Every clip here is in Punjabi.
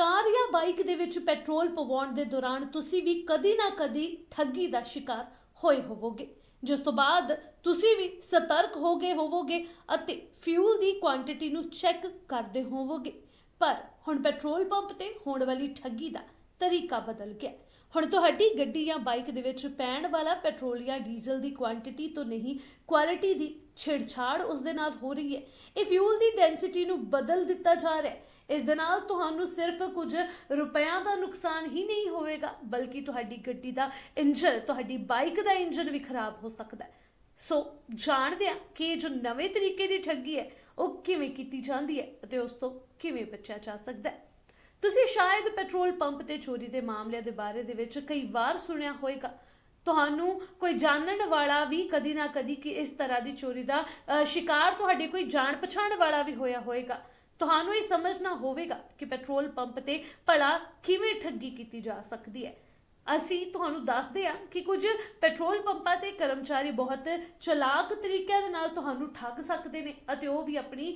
ਕਾਰ ਜਾਂ ਬਾਈਕ ਦੇ ਵਿੱਚ ਪੈਟਰੋਲ ਪਵਾਉਣ ਦੇ ਦੌਰਾਨ ਤੁਸੀਂ ਵੀ ਕਦੀ ਨਾ ਕਦੀ ਠੱਗੀ ਦਾ ਸ਼ਿਕਾਰ ਹੋਏ ਹੋਵੋਗੇ ਜਿਸ ਤੋਂ ਬਾਅਦ ਤੁਸੀਂ ਵੀ ਸਤਰਕ ਹੋ ਗਏ ਹੋਵੋਗੇ ਅਤੇ ਫਿਊਲ ਦੀ ਕੁਆਂਟੀਟੀ ਨੂੰ ਚੈੱਕ ਕਰਦੇ ਹੋਵੋਗੇ ਪਰ ਹੁਣ ਪੈਟਰੋਲ ਪੰਪ ਤੇ ਹੋਣ ਵਾਲੀ ਠੱਗੀ ਦਾ ਤਰੀਕਾ ਬਦਲ ਗਿਆ ਹੁਣ ਤੁਹਾਡੀ ਗੱਡੀ ਜਾਂ ਬਾਈਕ ਦੇ ਵਿੱਚ ਪੈਣ ਵਾਲਾ ਪੈਟਰੋਲ ਜਾਂ ਡੀਜ਼ਲ ਦੀ ਕੁਆਂਟੀਟੀ ਤੋਂ ਨਹੀਂ ਕੁਆਲਿਟੀ ਦੀ ਛੇੜਛਾੜ ਉਸ ਦੇ ਨਾਲ ਹੋ ਰਹੀ ਹੈ ਇਹ ਫਿਊਲ ਦੀ ਡੈਂਸਿਟੀ ਨੂੰ ਬਦਲ ਦਿੱਤਾ ਜਾ ਰਿਹਾ ਹੈ ਇਸ ਦੇ ਨਾਲ ਤੁਹਾਨੂੰ ਸਿਰਫ ਕੁਝ ਰੁਪਿਆਂ ਦਾ ਨੁਕਸਾਨ ਹੀ ਨਹੀਂ ਹੋਵੇਗਾ ਬਲਕਿ ਤੁਹਾਡੀ ਗੱਡੀ ਦਾ ਇੰਜਨ ਤੁਹਾਡੀ ਬਾਈਕ ਦਾ ਇੰਜਨ ਵੀ ਖਰਾਬ ਹੋ ਸਕਦਾ ਹੈ ਸੋ ਜਾਣਦੇ ਆ ਕਿ ਜੋ ਨਵੇਂ ਤਰੀਕੇ ਦੀ ਠੱਗੀ ਹੈ ਉਹ ਕਿਵੇਂ ਕੀਤੀ ਜਾਂਦੀ ਹੈ ਅਤੇ ਉਸ ਤੋਂ ਕਿਵੇਂ ਬਚਿਆ ਜਾ ਸਕਦਾ ਹੈ ਤੁਸੀਂ ਸ਼ਾਇਦ ਪੈਟਰੋਲ ਪੰਪ ਤੇ ਚੋਰੀ ਦੇ ਮਾਮਲਿਆਂ ਦੇ ਬਾਰੇ ਦੇ ਵਿੱਚ ਕਈ ਵਾਰ ਸੁਣਿਆ ਹੋਵੇਗਾ ਤੁਹਾਨੂੰ ਕੋਈ ਜਾਣਨ ਵਾਲਾ ਵੀ ਕਦੀ ਨਾ ਕਦੀ ਕਿ ਇਸ ਤਰ੍ਹਾਂ ਦੀ ਚੋਰੀ ਦਾ ਸ਼ਿਕਾਰ ਤੁਹਾਡੇ ਕੋਈ ਜਾਣ ਪਛਾਣ ਵਾਲਾ ਵੀ ਹੋਇਆ ਹੋਵੇਗਾ ਤੁਹਾਨੂੰ ਇਹ ਸਮਝਣਾ ਹੋਵੇਗਾ ਕਿ ਪੈਟਰੋਲ ਪੰਪ ਤੇ ਭਲਾ ਕਿਵੇਂ ਠੱਗੀ ਕੀਤੀ ਜਾ ਸਕਦੀ ਹੈ ਅਸੀਂ ਤੁਹਾਨੂੰ ਦੱਸਦੇ ਹਾਂ ਕਿ ਕੁਝ ਪੈਟਰੋਲ ਪੰਪਾਂ ਤੇ ਕਰਮਚਾਰੀ ਬਹੁਤ ਚਲਾਕ ਤਰੀਕੇ ਦੇ ਨਾਲ ਤੁਹਾਨੂੰ ਠੱਗ ਸਕਦੇ ਨੇ ਅਤੇ ਉਹ ਵੀ ਆਪਣੀ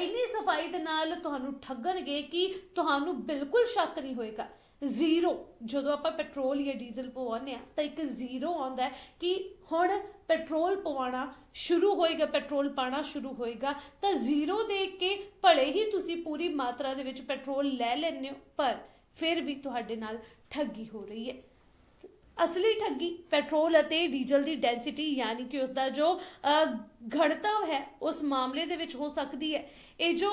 ਇੰਨੀ ਸਫਾਈ ਦੇ ਨਾਲ ਤੁਹਾਨੂੰ ਠੱਗਣਗੇ ਕਿ ਤੁਹਾਨੂੰ ਬਿਲਕੁਲ ਸ਼ੱਕ ਨਹੀਂ ਹੋਏਗਾ ਜ਼ੀਰੋ ਜਦੋਂ ਆਪਾਂ ਪੈਟਰੋਲ ਜਾਂ ਡੀਜ਼ਲ ਪਵਾਉਂਦੇ ਆ ਤਾਂ ਇੱਕ ਜ਼ੀਰੋ ਆਉਂਦਾ ਹੈ ਕਿ ਹੁਣ ਪੈਟਰੋਲ ਪਵਾਉਣਾ ਸ਼ੁਰੂ ਹੋਏਗਾ ਪੈਟਰੋਲ ਪਾਣਾ ਸ਼ੁਰੂ ਹੋਏਗਾ ਤਾਂ ਜ਼ੀਰੋ ਦੇਖ ਕੇ ਭਲੇ ਹੀ ਤੁਸੀਂ ਪੂਰੀ ਮਾਤਰਾ ਦੇ ਵਿੱਚ ਪੈਟਰੋਲ ਲੈ ਲੈਣੇ ਪਰ ਫਿਰ ਵੀ ਤੁਹਾਡੇ ਨਾਲ ਠੱਗੀ ਹੋ ਰਹੀ ਹੈ ਅਸਲੀ ਠੱਗੀ ਪੈਟਰੋਲ ਅਤੇ ਡੀਜ਼ਲ ਦੀ ਡੈਂਸਿਟੀ ਯਾਨੀ ਕਿ ਉਸ ਦਾ ਜੋ ਘਣਤਾਵ ਹੈ ਉਸ ਮਾਮਲੇ ਦੇ ਵਿੱਚ ਹੋ ਸਕਦੀ ਹੈ ਇਹ ਜੋ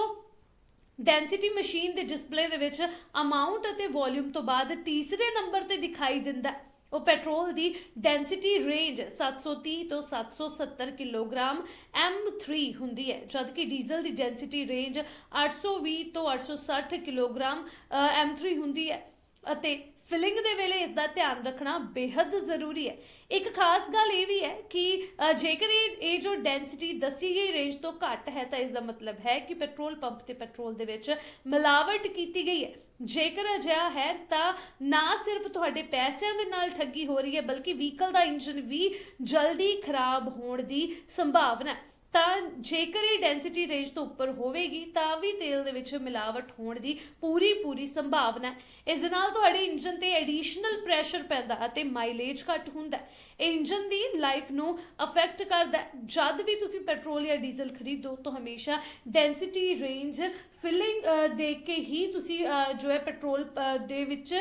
ਡੈਂਸਿਟੀ ਮਸ਼ੀਨ ਦੇ ਡਿਸਪਲੇ ਦੇ ਵਿੱਚ ਅਮਾਉਂਟ ਅਤੇ ਵੋਲਿਊਮ ਤੋਂ ਬਾਅਦ ਤੀਸਰੇ ਨੰਬਰ ਤੇ ਦਿਖਾਈ ਦਿੰਦਾ ਹੈ ਉਹ ਪੈਟਰੋਲ ਦੀ ਡੈਂਸਿਟੀ ਰੇਂਜ 730 ਤੋਂ 770 ਕਿਲੋਗ੍ਰਾਮ M3 ਹੁੰਦੀ ਹੈ ਜਦਕਿ ਡੀਜ਼ਲ ਦੀ ਡੈਂਸਿਟੀ ਰੇਂਜ 820 ਤੋਂ 860 ਕਿਲੋਗ੍ਰਾਮ M3 ਹੁੰਦੀ ਹੈ ਅਤੇ ਫਿਲਿੰਗ ਦੇ ਵੇਲੇ ਇਸ ਦਾ ਧਿਆਨ ਰੱਖਣਾ ਬੇहद ਜ਼ਰੂਰੀ ਹੈ ਇੱਕ ਖਾਸ ਗੱਲ ਇਹ ਵੀ ਹੈ ਕਿ ਜੇਕਰ ਇਹ ਜੋ ਡੈਂਸਿਟੀ ਦੱਸੀ ਗਈ ਰੇਂਜ ਤੋਂ ਘੱਟ ਹੈ ਤਾਂ ਇਸ ਦਾ ਮਤਲਬ ਹੈ ਕਿ ਪੈਟਰੋਲ ਪੰਪ ਤੇ ਪੈਟਰੋਲ ਦੇ ਵਿੱਚ ਮਿਲਾਵਟ ਕੀਤੀ ਗਈ ਹੈ ਜੇਕਰ ਅਜਿਹਾ ਹੈ ਤਾਂ ਨਾ ਸਿਰਫ ਤੁਹਾਡੇ ਪੈਸਿਆਂ ਦੇ ਨਾਲ ਠੱਗੀ ਹੋ ਰਹੀ ਹੈ ਬਲਕਿ ਵਹੀਕਲ ਦਾ ਇੰਜਨ ਵੀ ਜਲਦੀ ਖਰਾਬ ਹੋਣ ਦੀ ਸੰਭਾਵਨਾ ਹੈ ਤਾਂ ਜੇਕਰ ਇਹ ਡੈਂਸਿਟੀ ਰੇਂਜ ਤੋਂ ਉੱਪਰ ਹੋਵੇਗੀ ਤਾਂ ਵੀ ਤੇਲ ਦੇ ਵਿੱਚ ਮਿਲਾਵਟ ਹੋਣ ਦੀ ਪੂਰੀ ਪੂਰੀ ਸੰਭਾਵਨਾ ਹੈ ਇਸ ਦੇ ਨਾਲ ਤੁਹਾਡੇ ਇੰਜਨ ਤੇ ਐਡੀਸ਼ਨਲ ਪ੍ਰੈਸ਼ਰ ਪੈਂਦਾ ਅਤੇ ਮਾਈਲੇਜ ਘੱਟ ਹੁੰਦਾ ਹੈ ਇਹ ਇੰਜਨ ਦੀ ਲਾਈਫ ਨੂੰ ਅਫੈਕਟ ਕਰਦਾ ਹੈ ਜਦ ਵੀ ਤੁਸੀਂ ਪੈਟਰੋਲ ਜਾਂ ਡੀਜ਼ਲ ਖਰੀਦੋ ਤਾਂ ਹਮੇਸ਼ਾ ਡੈਂਸਿਟੀ ਰੇਂਜ ਫਿਲਿੰਗ ਦੇਖ ਕੇ ਹੀ ਤੁਸੀਂ ਜੋ ਹੈ ਪੈਟਰੋਲ ਦੇ ਵਿੱਚ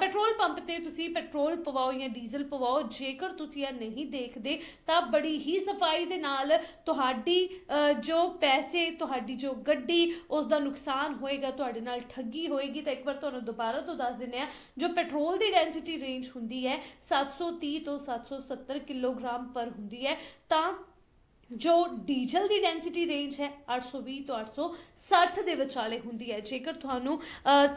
ਪੈਟਰੋਲ ਪੰਪ ਤੇ ਤੁਸੀਂ ਪੈਟਰੋਲ ਪਵਾਓ ਜਾਂ ਡੀਜ਼ਲ ਪਵਾਓ ਜੇਕਰ ਤੁਸੀਂ ਇਹ ਨਹੀਂ ਦੇਖਦੇ ਤਾਂ ਬੜੀ ਹੀ ਸਫਾਈ ਦੇ ਨਾਲ ਤੁਹਾਡੇ ਤੁਹਾਡੀ ਜੋ ਪੈਸੇ ਤੁਹਾਡੀ ਜੋ ਗੱਡੀ ਉਸ ਦਾ ਨੁਕਸਾਨ ਹੋਏਗਾ ਤੁਹਾਡੇ ਨਾਲ ਠੱਗੀ ਹੋਏਗੀ ਤਾਂ ਇੱਕ ਵਾਰ ਤੁਹਾਨੂੰ ਦੁਬਾਰਾ ਤੋਂ ਦੱਸ ਦਿੰਨੇ ਆ ਜੋ ਪੈਟਰੋਲ ਦੀ ਡੈਂਸਿਟੀ ਰੇਂਜ ਹੁੰਦੀ ਹੈ 730 ਤੋਂ 770 ਕਿਲੋਗ੍ਰਾਮ ਪਰ ਹੁੰਦੀ ਹੈ ਤਾਂ ਜੋ ਡੀਜ਼ਲ ਦੀ ਡੈਂਸਿਟੀ ਰੇਂਜ ਹੈ 820 ਤੋਂ 860 ਦੇ ਵਿਚਾਲੇ ਹੁੰਦੀ ਹੈ ਜੇਕਰ ਤੁਹਾਨੂੰ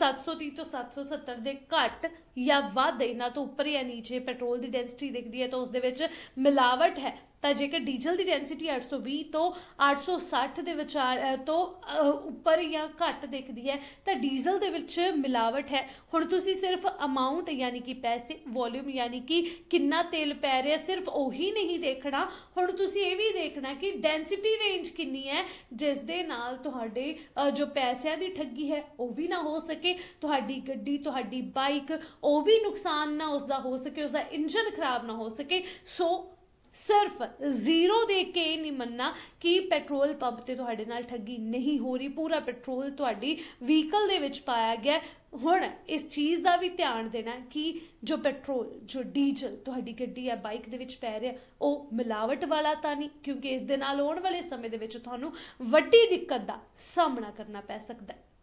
730 ਤੋਂ 770 ਦੇ ਘੱਟ ਜਾਂ ਵੱਧ ਇਹਨਾਂ ਤੋਂ ਉੱਪਰ ਜਾਂ ਨੀਚੇ ਪੈਟਰੋਲ ਦੀ ਡੈਂਸਿਟੀ ਦਿਖਦੀ ਹੈ ਤਾਂ ਉਸ ਦੇ ਵਿੱਚ ਮਿਲਾਵਟ ਹੈ ਤਾਂ ਜੇਕਰ ਡੀਜ਼ਲ ਦੀ ਡੈਂਸਿਟੀ 820 ਤੋਂ 860 ਦੇ ਵਿਚਾਰ ਤੋਂ ਉੱਪਰ ਜਾਂ ਘੱਟ ਦਿਖਦੀ ਹੈ ਤਾਂ ਡੀਜ਼ਲ ਦੇ ਵਿੱਚ ਮਿਲਾਵਟ ਹੈ ਹੁਣ ਤੁਸੀਂ ਸਿਰਫ ਅਮਾਉਂਟ ਯਾਨੀ ਕਿ ਪੈਸੇ ਵੋਲਿਊਮ ਯਾਨੀ ਕਿ ਕਿੰਨਾ ਤੇਲ ਪੈ ਰਿਹਾ ਸਿਰਫ ਉਹੀ ਨਹੀਂ ਦੇਖਣਾ ਹੁਣ ਤੁਸੀਂ ਇਹ ਵੀ ਦੇਖਣਾ ਕਿ ਡੈਂਸਿਟੀ ਰੇਂਜ ਕਿੰਨੀ ਹੈ ਜਿਸ ਦੇ ਨਾਲ ਤੁਹਾਡੇ ਜੋ ਪੈਸਿਆਂ ਦੀ ਠੱਗੀ ਹੈ ਉਹ ਵੀ ਨਾ ਹੋ ਸਕੇ ਤੁਹਾਡੀ ਗੱਡੀ ਤੁਹਾਡੀ ਬਾਈਕ ਉਹ ਵੀ ਨੁਕਸਾਨ ਨਾ ਉਸ ਦਾ ਹੋ ਸਕੇ ਉਸ ਦਾ ਇੰਜਨ ਖਰਾਬ ਨਾ ਹੋ ਸਕੇ ਸੋ ਸਿਰਫ ਜ਼ੀਰੋ ਦੇ ਕੇ ਨਹੀਂ ਮੰਨਣਾ ਕਿ ਪੈਟਰੋਲ ਪੰਪ ਤੇ ਤੁਹਾਡੇ ਨਾਲ ਠੱਗੀ ਨਹੀਂ ਹੋ ਰਹੀ ਪੂਰਾ ਪੈਟਰੋਲ ਤੁਹਾਡੀ ਵਹੀਕਲ ਦੇ ਵਿੱਚ ਪਾਇਆ ਗਿਆ ਹੁਣ ਇਸ ਚੀਜ਼ ਦਾ ਵੀ ਧਿਆਨ ਦੇਣਾ ਕਿ ਜੋ ਪੈਟਰੋਲ ਜੋ ਡੀਜ਼ਲ ਤੁਹਾਡੀ ਗੱਡੀ ਹੈ ਬਾਈਕ ਦੇ ਵਿੱਚ ਪੈ ਰਿਹਾ ਉਹ ਮਿਲਾਵਟ ਵਾਲਾ ਤਾਂ ਨਹੀਂ ਕਿਉਂਕਿ ਇਸ ਦੇ ਨਾਲ ਆਉਣ ਵਾਲੇ ਸਮੇਂ ਦੇ ਵਿੱਚ ਤੁਹਾਨੂੰ ਵੱਡੀ ਦਿੱਕਤ ਦਾ ਸਾਹਮਣਾ ਕਰਨਾ ਪੈ ਸਕਦਾ ਹੈ